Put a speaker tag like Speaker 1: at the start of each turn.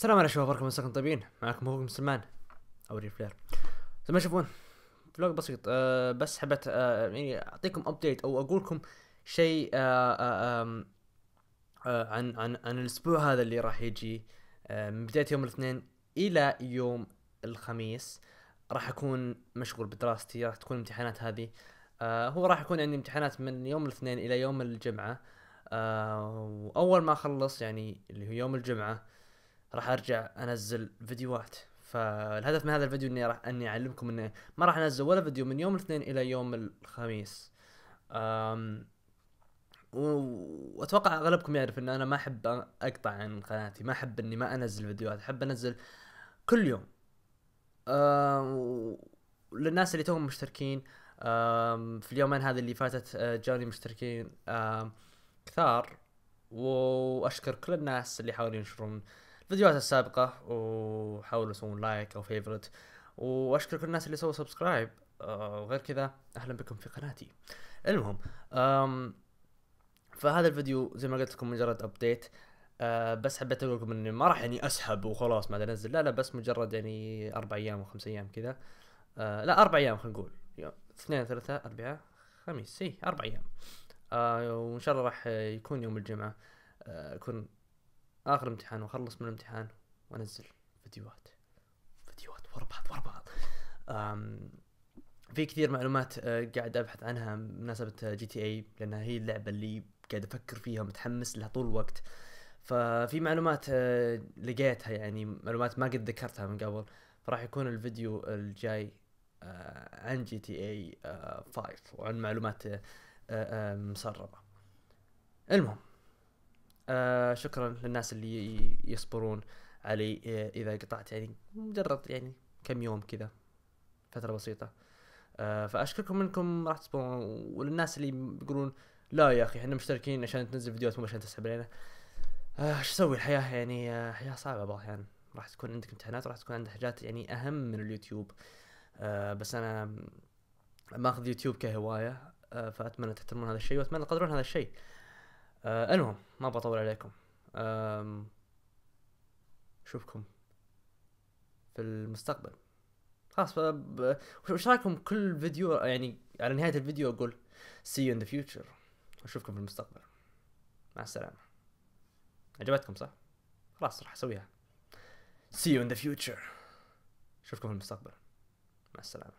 Speaker 1: السلام عليكم وبركاته مساكم طيبين معكم اخوكم سلمان او ريفلير زي ما تشوفون فلوق بسيط أه بس حبيت أه يعني اعطيكم ابديت او اقول لكم شيء أه أه أه عن عن عن الاسبوع هذا اللي راح يجي أه من بدايه يوم الاثنين الى يوم الخميس راح اكون مشغول بدراستي راح تكون الامتحانات هذه أه هو راح يكون عندي امتحانات من يوم الاثنين الى يوم الجمعه أه واول ما اخلص يعني اللي هو يوم الجمعه راح ارجع انزل فيديوهات فالهدف من هذا الفيديو اني راح اني اعلمكم انه ما راح انزل ولا فيديو من يوم الاثنين الى يوم الخميس أم واتوقع اغلبكم يعرف ان انا ما احب اقطع عن قناتي ما احب اني ما انزل فيديوهات احب انزل كل يوم للناس اللي توهم مشتركين في اليومين هذه اللي فاتت آه، جاني مشتركين كثار واشكر كل الناس اللي حاولوا ينشرون فيديوهات السابقة وحاولوا تسوون لايك أو فيفورت وأشكر كل الناس اللي سووا سبسكرايب آه، وغير كذا أهلا بكم في قناتي المهم فهذا الفيديو زي ما قلت لكم مجرد أبديت آه، بس حبيت اقول لكم اني ما راح يعني اسحب وخلاص ما انزل لا لا بس مجرد يعني اربع ايام وخمس ايام كذا آه، لا اربع ايام خلينا نقول اثنين ثلاثة اربعة خميس اي اربع ايام وان شاء الله راح يكون يوم الجمعه اكون يكون اخر امتحان واخلص من الامتحان وانزل فيديوهات فيديوهات ورا بعض ورا بعض في كثير معلومات آه، قاعد ابحث عنها بمناسبه آه، جي تي اي لانها هي اللعبه اللي قاعد افكر فيها متحمس لها طول الوقت ففي معلومات آه، لقيتها يعني معلومات ما قد ذكرتها من قبل فراح يكون الفيديو الجاي عن جي تي اي 5 وعن معلومات مسربه المهم آه شكرا للناس اللي يصبرون علي آه، اذا قطعت يعني مجرد يعني كم يوم كذا فتره بسيطه آه فاشكركم منكم راح تصبرون وللناس اللي يقولون لا يا اخي احنا مشتركين عشان تنزل فيديوهات مو عشان تسحب علينا ايش آه اسوي الحياه يعني آه، حياه صعبه بعض الاحيان يعني راح تكون عندك امتحانات وراح تكون عندك حاجات يعني اهم من اليوتيوب آه بس انا ماخذ يوتيوب كهوايه آه فاتمنى تحترمون هذا الشيء واتمنى تقدرون هذا الشيء آه المهم ما بطول عليكم اشوفكم في المستقبل خلاص وش رايكم كل فيديو يعني على نهايه الفيديو اقول see you in the future اشوفكم في المستقبل مع السلامه عجبتكم صح خلاص راح اسويها see you in the future اشوفكم في المستقبل مع السلامه